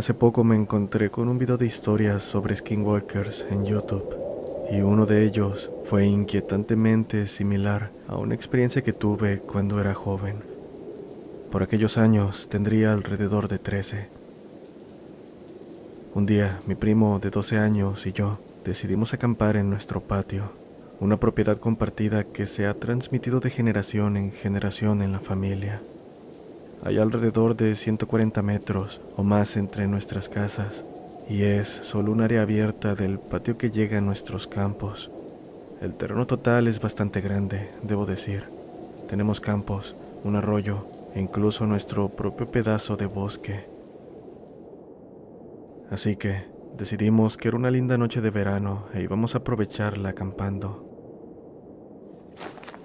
Hace poco me encontré con un video de historias sobre skinwalkers en YouTube y uno de ellos fue inquietantemente similar a una experiencia que tuve cuando era joven. Por aquellos años tendría alrededor de 13. Un día mi primo de 12 años y yo decidimos acampar en nuestro patio, una propiedad compartida que se ha transmitido de generación en generación en la familia. Hay alrededor de 140 metros o más entre nuestras casas y es solo un área abierta del patio que llega a nuestros campos. El terreno total es bastante grande, debo decir. Tenemos campos, un arroyo e incluso nuestro propio pedazo de bosque. Así que decidimos que era una linda noche de verano e íbamos a aprovecharla acampando.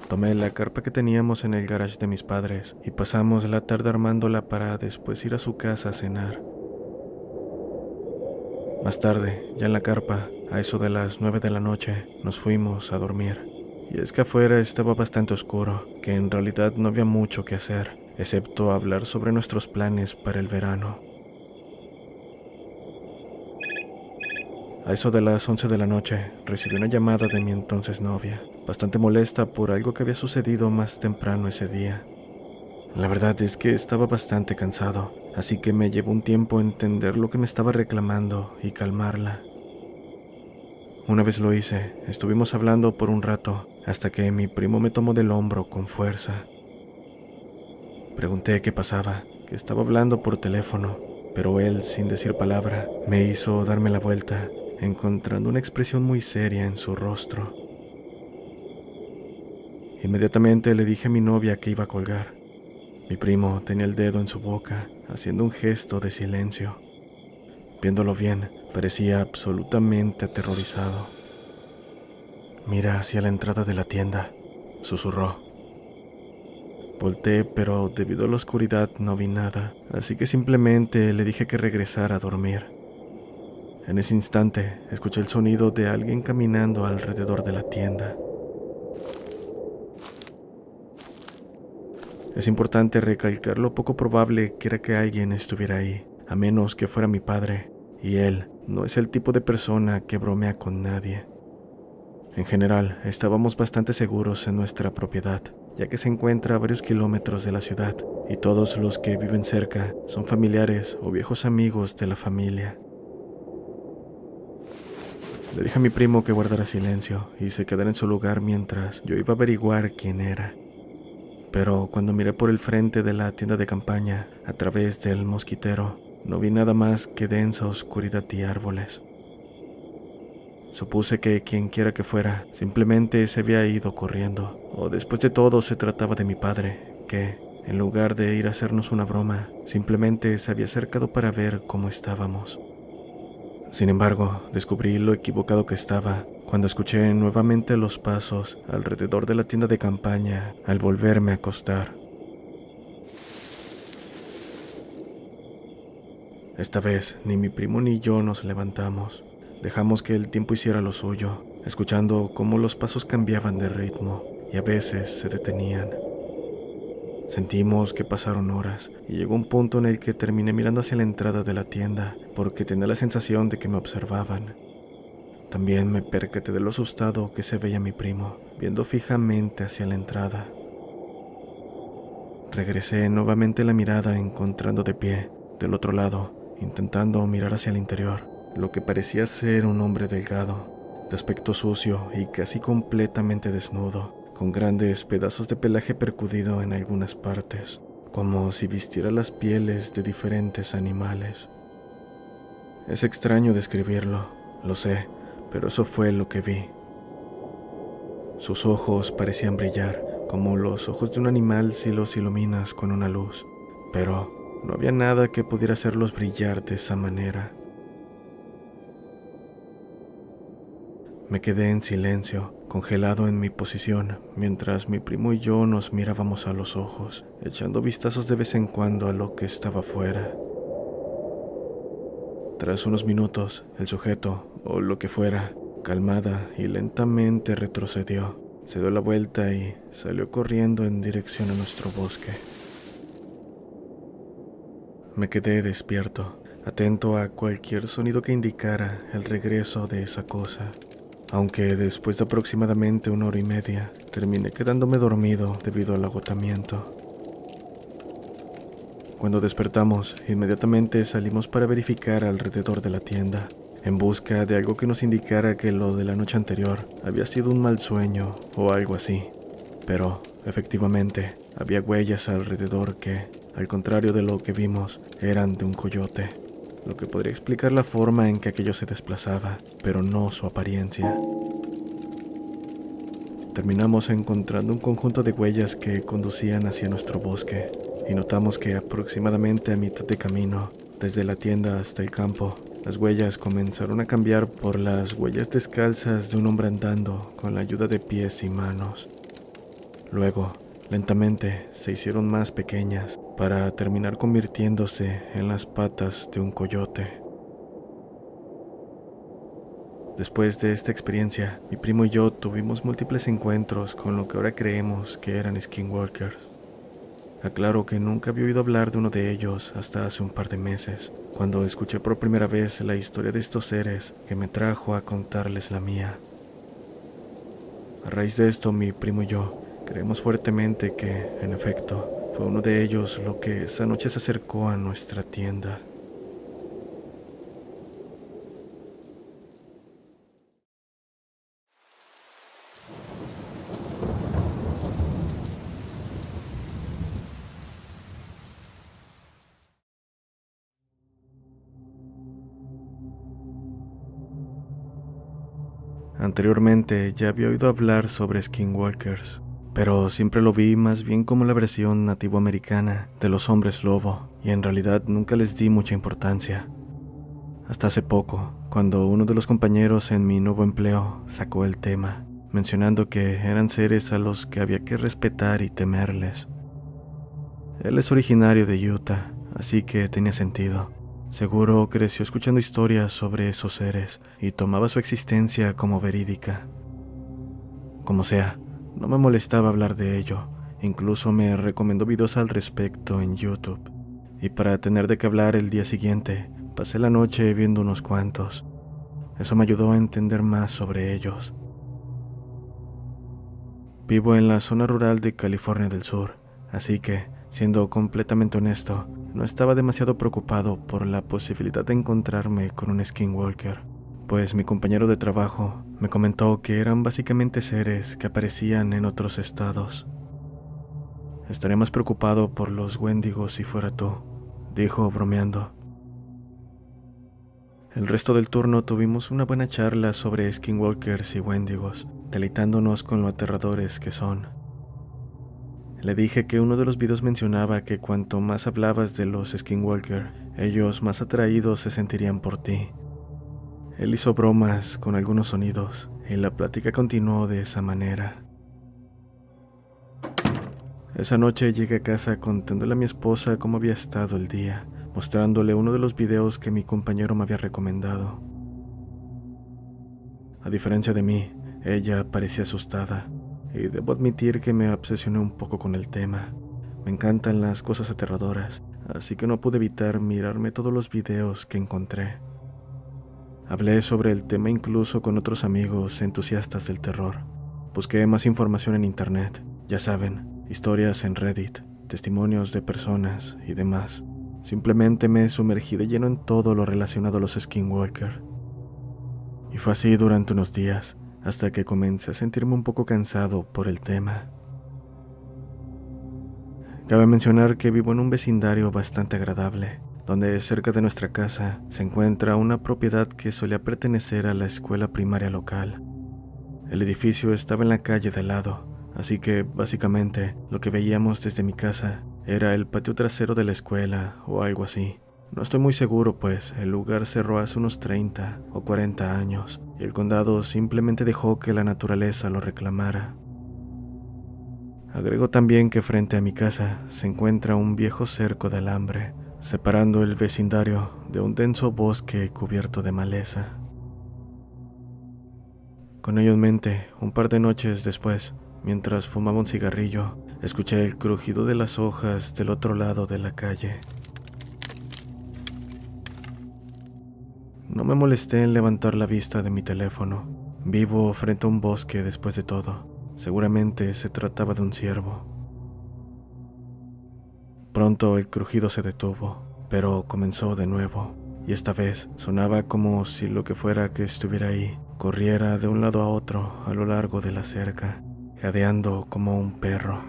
Tomé la carpa que teníamos en el garage de mis padres y pasamos la tarde armándola para después ir a su casa a cenar. Más tarde, ya en la carpa, a eso de las 9 de la noche, nos fuimos a dormir. Y es que afuera estaba bastante oscuro, que en realidad no había mucho que hacer, excepto hablar sobre nuestros planes para el verano. A eso de las 11 de la noche, recibí una llamada de mi entonces novia bastante molesta por algo que había sucedido más temprano ese día. La verdad es que estaba bastante cansado, así que me llevó un tiempo entender lo que me estaba reclamando y calmarla. Una vez lo hice, estuvimos hablando por un rato, hasta que mi primo me tomó del hombro con fuerza. Pregunté qué pasaba, que estaba hablando por teléfono, pero él, sin decir palabra, me hizo darme la vuelta, encontrando una expresión muy seria en su rostro. Inmediatamente le dije a mi novia que iba a colgar. Mi primo tenía el dedo en su boca, haciendo un gesto de silencio. Viéndolo bien, parecía absolutamente aterrorizado. Mira hacia la entrada de la tienda, susurró. Volté, pero debido a la oscuridad no vi nada, así que simplemente le dije que regresara a dormir. En ese instante, escuché el sonido de alguien caminando alrededor de la tienda. Es importante recalcar lo poco probable que era que alguien estuviera ahí, a menos que fuera mi padre, y él no es el tipo de persona que bromea con nadie. En general, estábamos bastante seguros en nuestra propiedad, ya que se encuentra a varios kilómetros de la ciudad, y todos los que viven cerca son familiares o viejos amigos de la familia. Le dije a mi primo que guardara silencio y se quedara en su lugar mientras yo iba a averiguar quién era pero cuando miré por el frente de la tienda de campaña, a través del mosquitero, no vi nada más que densa oscuridad y árboles. Supuse que quienquiera que fuera, simplemente se había ido corriendo, o después de todo se trataba de mi padre, que, en lugar de ir a hacernos una broma, simplemente se había acercado para ver cómo estábamos. Sin embargo, descubrí lo equivocado que estaba, cuando escuché nuevamente los pasos alrededor de la tienda de campaña al volverme a acostar. Esta vez ni mi primo ni yo nos levantamos. Dejamos que el tiempo hiciera lo suyo, escuchando cómo los pasos cambiaban de ritmo y a veces se detenían. Sentimos que pasaron horas y llegó un punto en el que terminé mirando hacia la entrada de la tienda porque tenía la sensación de que me observaban. También me percaté de lo asustado que se veía mi primo, viendo fijamente hacia la entrada. Regresé nuevamente la mirada encontrando de pie, del otro lado, intentando mirar hacia el interior, lo que parecía ser un hombre delgado, de aspecto sucio y casi completamente desnudo, con grandes pedazos de pelaje percudido en algunas partes, como si vistiera las pieles de diferentes animales. Es extraño describirlo, lo sé, pero eso fue lo que vi. Sus ojos parecían brillar, como los ojos de un animal si los iluminas con una luz, pero no había nada que pudiera hacerlos brillar de esa manera. Me quedé en silencio, congelado en mi posición, mientras mi primo y yo nos mirábamos a los ojos, echando vistazos de vez en cuando a lo que estaba fuera. Tras unos minutos, el sujeto, o lo que fuera, calmada y lentamente retrocedió. Se dio la vuelta y salió corriendo en dirección a nuestro bosque. Me quedé despierto, atento a cualquier sonido que indicara el regreso de esa cosa. Aunque después de aproximadamente una hora y media terminé quedándome dormido debido al agotamiento. Cuando despertamos, inmediatamente salimos para verificar alrededor de la tienda, en busca de algo que nos indicara que lo de la noche anterior había sido un mal sueño o algo así. Pero, efectivamente, había huellas alrededor que, al contrario de lo que vimos, eran de un coyote, lo que podría explicar la forma en que aquello se desplazaba, pero no su apariencia. Terminamos encontrando un conjunto de huellas que conducían hacia nuestro bosque, y notamos que aproximadamente a mitad de camino, desde la tienda hasta el campo, las huellas comenzaron a cambiar por las huellas descalzas de un hombre andando con la ayuda de pies y manos. Luego, lentamente, se hicieron más pequeñas para terminar convirtiéndose en las patas de un coyote. Después de esta experiencia, mi primo y yo tuvimos múltiples encuentros con lo que ahora creemos que eran skinwalkers. Aclaro que nunca había oído hablar de uno de ellos hasta hace un par de meses, cuando escuché por primera vez la historia de estos seres que me trajo a contarles la mía. A raíz de esto, mi primo y yo creemos fuertemente que, en efecto, fue uno de ellos lo que esa noche se acercó a nuestra tienda. Anteriormente ya había oído hablar sobre skinwalkers, pero siempre lo vi más bien como la versión nativoamericana de los hombres lobo, y en realidad nunca les di mucha importancia. Hasta hace poco, cuando uno de los compañeros en mi nuevo empleo sacó el tema, mencionando que eran seres a los que había que respetar y temerles. Él es originario de Utah, así que tenía sentido. Seguro creció escuchando historias sobre esos seres y tomaba su existencia como verídica. Como sea, no me molestaba hablar de ello, incluso me recomendó videos al respecto en YouTube. Y para tener de qué hablar el día siguiente, pasé la noche viendo unos cuantos. Eso me ayudó a entender más sobre ellos. Vivo en la zona rural de California del Sur, así que, siendo completamente honesto, no estaba demasiado preocupado por la posibilidad de encontrarme con un skinwalker, pues mi compañero de trabajo me comentó que eran básicamente seres que aparecían en otros estados. Estaré más preocupado por los Wendigos si fuera tú, dijo bromeando. El resto del turno tuvimos una buena charla sobre skinwalkers y wendigos, delitándonos con lo aterradores que son. Le dije que uno de los videos mencionaba que cuanto más hablabas de los Skinwalker, ellos más atraídos se sentirían por ti. Él hizo bromas con algunos sonidos y la plática continuó de esa manera. Esa noche llegué a casa contándole a mi esposa cómo había estado el día, mostrándole uno de los videos que mi compañero me había recomendado. A diferencia de mí, ella parecía asustada y debo admitir que me obsesioné un poco con el tema. Me encantan las cosas aterradoras, así que no pude evitar mirarme todos los videos que encontré. Hablé sobre el tema incluso con otros amigos entusiastas del terror. Busqué más información en internet, ya saben, historias en Reddit, testimonios de personas y demás. Simplemente me sumergí de lleno en todo lo relacionado a los Skinwalker. Y fue así durante unos días, hasta que comencé a sentirme un poco cansado por el tema. Cabe mencionar que vivo en un vecindario bastante agradable, donde cerca de nuestra casa se encuentra una propiedad que solía pertenecer a la escuela primaria local. El edificio estaba en la calle de lado, así que básicamente lo que veíamos desde mi casa era el patio trasero de la escuela o algo así. No estoy muy seguro, pues el lugar cerró hace unos 30 o 40 años, y el condado simplemente dejó que la naturaleza lo reclamara. Agregó también que frente a mi casa se encuentra un viejo cerco de alambre, separando el vecindario de un denso bosque cubierto de maleza. Con ello en mente, un par de noches después, mientras fumaba un cigarrillo, escuché el crujido de las hojas del otro lado de la calle. No me molesté en levantar la vista de mi teléfono. Vivo frente a un bosque después de todo. Seguramente se trataba de un ciervo. Pronto el crujido se detuvo, pero comenzó de nuevo, y esta vez sonaba como si lo que fuera que estuviera ahí corriera de un lado a otro a lo largo de la cerca, jadeando como un perro.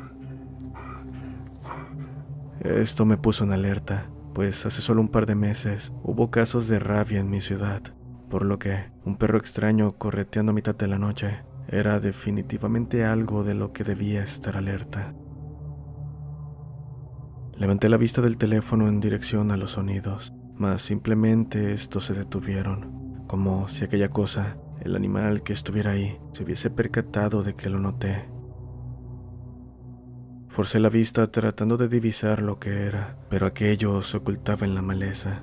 Esto me puso en alerta, pues hace solo un par de meses hubo casos de rabia en mi ciudad, por lo que un perro extraño correteando a mitad de la noche era definitivamente algo de lo que debía estar alerta. Levanté la vista del teléfono en dirección a los sonidos, mas simplemente estos se detuvieron, como si aquella cosa, el animal que estuviera ahí, se hubiese percatado de que lo noté Forcé la vista tratando de divisar lo que era, pero aquello se ocultaba en la maleza.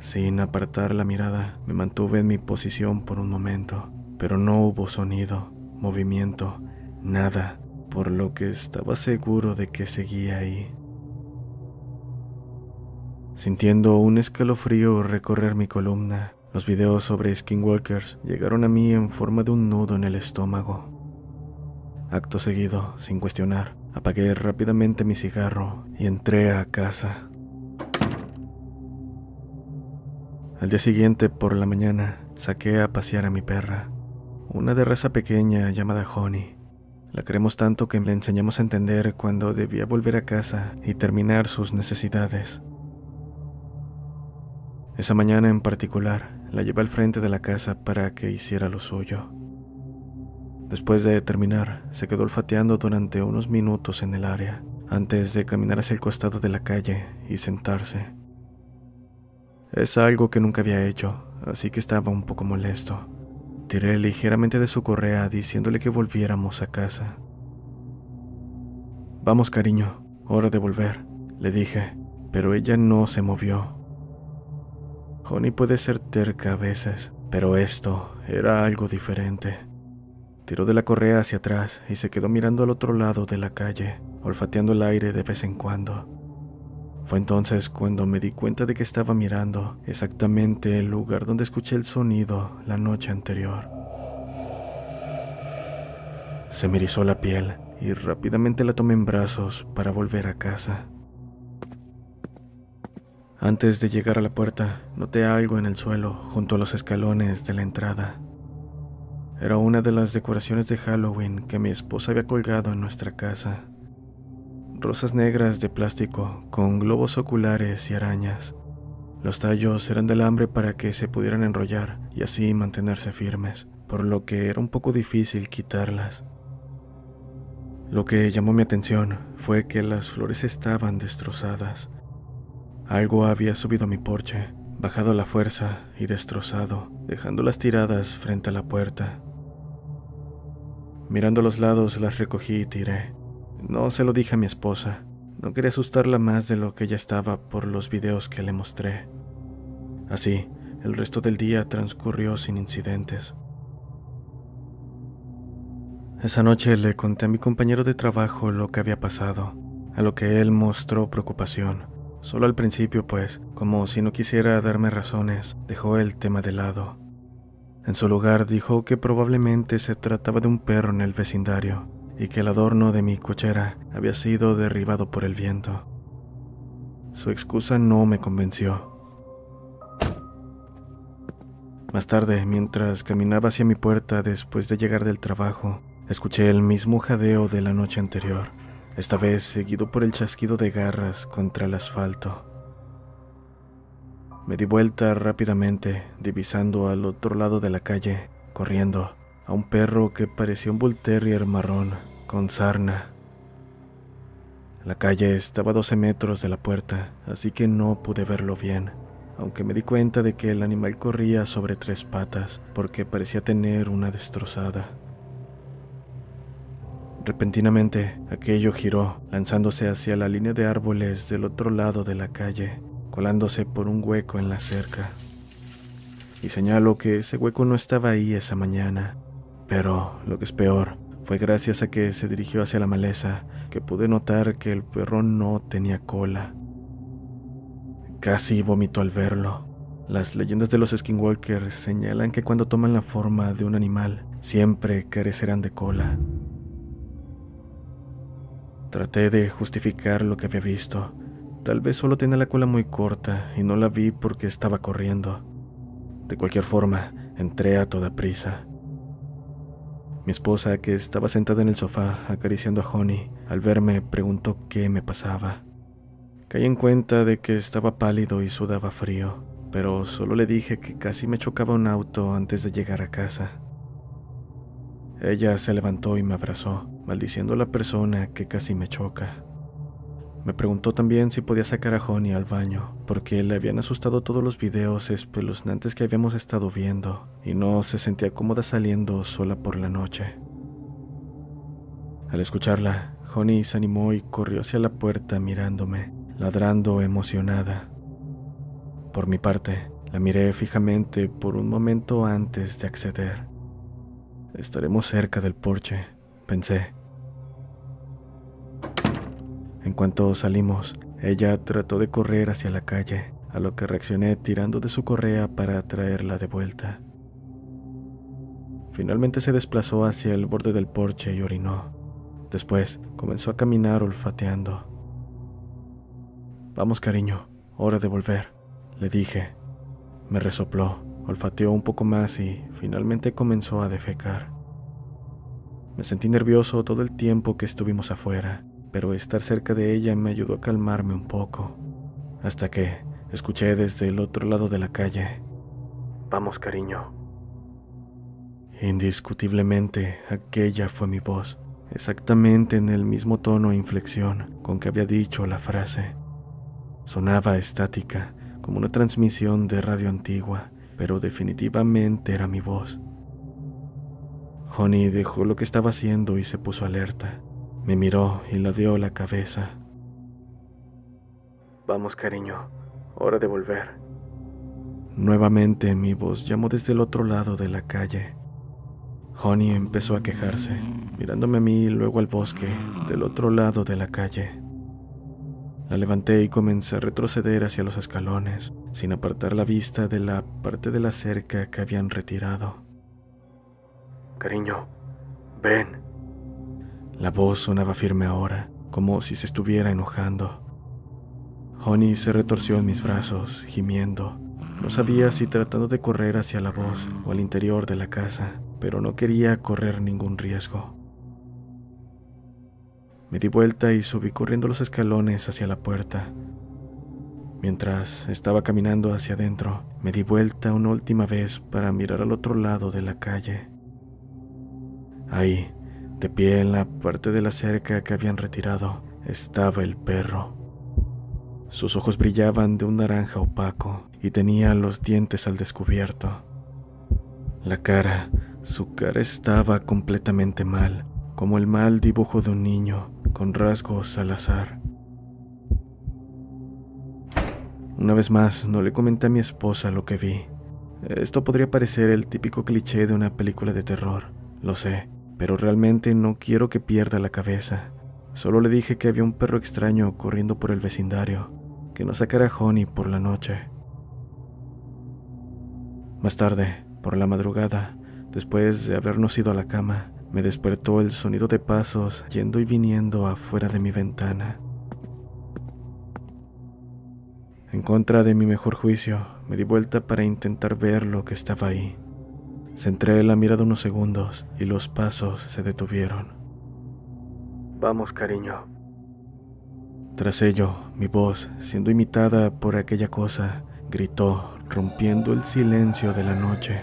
Sin apartar la mirada, me mantuve en mi posición por un momento, pero no hubo sonido, movimiento, nada, por lo que estaba seguro de que seguía ahí. Sintiendo un escalofrío recorrer mi columna, los videos sobre skinwalkers llegaron a mí en forma de un nudo en el estómago. Acto seguido, sin cuestionar, apagué rápidamente mi cigarro y entré a casa. Al día siguiente, por la mañana, saqué a pasear a mi perra, una de raza pequeña llamada Honey. La queremos tanto que le enseñamos a entender cuando debía volver a casa y terminar sus necesidades. Esa mañana en particular, la llevé al frente de la casa para que hiciera lo suyo. Después de terminar, se quedó olfateando durante unos minutos en el área, antes de caminar hacia el costado de la calle y sentarse. Es algo que nunca había hecho, así que estaba un poco molesto. Tiré ligeramente de su correa diciéndole que volviéramos a casa. Vamos, cariño, hora de volver, le dije, pero ella no se movió. Honey puede ser terca a veces, pero esto era algo diferente. Tiró de la correa hacia atrás y se quedó mirando al otro lado de la calle, olfateando el aire de vez en cuando. Fue entonces cuando me di cuenta de que estaba mirando exactamente el lugar donde escuché el sonido la noche anterior. Se me erizó la piel y rápidamente la tomé en brazos para volver a casa. Antes de llegar a la puerta, noté algo en el suelo junto a los escalones de la entrada. Era una de las decoraciones de Halloween que mi esposa había colgado en nuestra casa. Rosas negras de plástico con globos oculares y arañas. Los tallos eran de alambre para que se pudieran enrollar y así mantenerse firmes, por lo que era un poco difícil quitarlas. Lo que llamó mi atención fue que las flores estaban destrozadas. Algo había subido a mi porche bajado la fuerza y destrozado, dejándolas tiradas frente a la puerta. Mirando los lados las recogí y tiré. No se lo dije a mi esposa, no quería asustarla más de lo que ya estaba por los videos que le mostré. Así, el resto del día transcurrió sin incidentes. Esa noche le conté a mi compañero de trabajo lo que había pasado, a lo que él mostró preocupación. Solo al principio, pues, como si no quisiera darme razones, dejó el tema de lado. En su lugar dijo que probablemente se trataba de un perro en el vecindario y que el adorno de mi cochera había sido derribado por el viento. Su excusa no me convenció. Más tarde, mientras caminaba hacia mi puerta después de llegar del trabajo, escuché el mismo jadeo de la noche anterior esta vez seguido por el chasquido de garras contra el asfalto. Me di vuelta rápidamente, divisando al otro lado de la calle, corriendo, a un perro que parecía un bull marrón, con sarna. La calle estaba a 12 metros de la puerta, así que no pude verlo bien, aunque me di cuenta de que el animal corría sobre tres patas porque parecía tener una destrozada. Repentinamente, aquello giró, lanzándose hacia la línea de árboles del otro lado de la calle, colándose por un hueco en la cerca. Y señalo que ese hueco no estaba ahí esa mañana, pero lo que es peor, fue gracias a que se dirigió hacia la maleza que pude notar que el perro no tenía cola. Casi vomitó al verlo. Las leyendas de los skinwalkers señalan que cuando toman la forma de un animal, siempre carecerán de cola. Traté de justificar lo que había visto. Tal vez solo tenía la cola muy corta y no la vi porque estaba corriendo. De cualquier forma, entré a toda prisa. Mi esposa, que estaba sentada en el sofá acariciando a Honey, al verme preguntó qué me pasaba. Caí en cuenta de que estaba pálido y sudaba frío, pero solo le dije que casi me chocaba un auto antes de llegar a casa. Ella se levantó y me abrazó maldiciendo a la persona que casi me choca. Me preguntó también si podía sacar a Honey al baño, porque le habían asustado todos los videos espeluznantes que habíamos estado viendo, y no se sentía cómoda saliendo sola por la noche. Al escucharla, Honey se animó y corrió hacia la puerta mirándome, ladrando emocionada. Por mi parte, la miré fijamente por un momento antes de acceder. Estaremos cerca del porche, pensé, en cuanto salimos, ella trató de correr hacia la calle, a lo que reaccioné tirando de su correa para traerla de vuelta. Finalmente se desplazó hacia el borde del porche y orinó. Después comenzó a caminar olfateando. Vamos cariño, hora de volver, le dije. Me resopló, olfateó un poco más y finalmente comenzó a defecar. Me sentí nervioso todo el tiempo que estuvimos afuera pero estar cerca de ella me ayudó a calmarme un poco, hasta que escuché desde el otro lado de la calle, Vamos cariño. Indiscutiblemente, aquella fue mi voz, exactamente en el mismo tono e inflexión con que había dicho la frase. Sonaba estática, como una transmisión de radio antigua, pero definitivamente era mi voz. Honey dejó lo que estaba haciendo y se puso alerta. Me miró y la dio la cabeza. Vamos, cariño, hora de volver. Nuevamente mi voz llamó desde el otro lado de la calle. Honey empezó a quejarse, mirándome a mí y luego al bosque, del otro lado de la calle. La levanté y comencé a retroceder hacia los escalones, sin apartar la vista de la parte de la cerca que habían retirado. Cariño, ven. La voz sonaba firme ahora, como si se estuviera enojando. Honey se retorció en mis brazos, gimiendo. No sabía si tratando de correr hacia la voz o al interior de la casa, pero no quería correr ningún riesgo. Me di vuelta y subí corriendo los escalones hacia la puerta. Mientras estaba caminando hacia adentro, me di vuelta una última vez para mirar al otro lado de la calle. Ahí, de pie en la parte de la cerca que habían retirado estaba el perro. Sus ojos brillaban de un naranja opaco y tenía los dientes al descubierto. La cara, su cara estaba completamente mal, como el mal dibujo de un niño, con rasgos al azar. Una vez más, no le comenté a mi esposa lo que vi. Esto podría parecer el típico cliché de una película de terror, lo sé, pero realmente no quiero que pierda la cabeza. Solo le dije que había un perro extraño corriendo por el vecindario, que no sacara a Honey por la noche. Más tarde, por la madrugada, después de habernos ido a la cama, me despertó el sonido de pasos yendo y viniendo afuera de mi ventana. En contra de mi mejor juicio, me di vuelta para intentar ver lo que estaba ahí. Centré la mirada unos segundos y los pasos se detuvieron. Vamos, cariño. Tras ello, mi voz, siendo imitada por aquella cosa, gritó, rompiendo el silencio de la noche.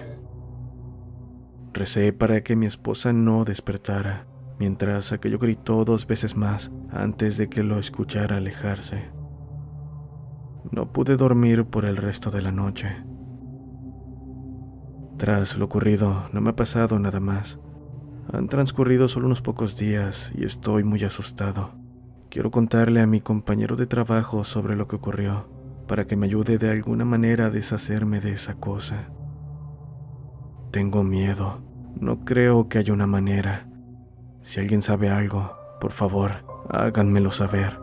Recé para que mi esposa no despertara, mientras aquello gritó dos veces más antes de que lo escuchara alejarse. No pude dormir por el resto de la noche. Tras lo ocurrido, no me ha pasado nada más. Han transcurrido solo unos pocos días y estoy muy asustado. Quiero contarle a mi compañero de trabajo sobre lo que ocurrió, para que me ayude de alguna manera a deshacerme de esa cosa. Tengo miedo. No creo que haya una manera. Si alguien sabe algo, por favor, háganmelo saber.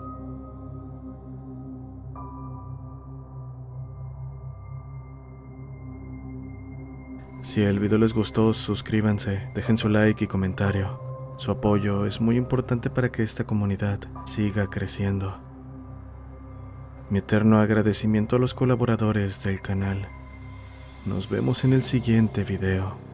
Si el video les gustó, suscríbanse, dejen su like y comentario. Su apoyo es muy importante para que esta comunidad siga creciendo. Mi eterno agradecimiento a los colaboradores del canal. Nos vemos en el siguiente video.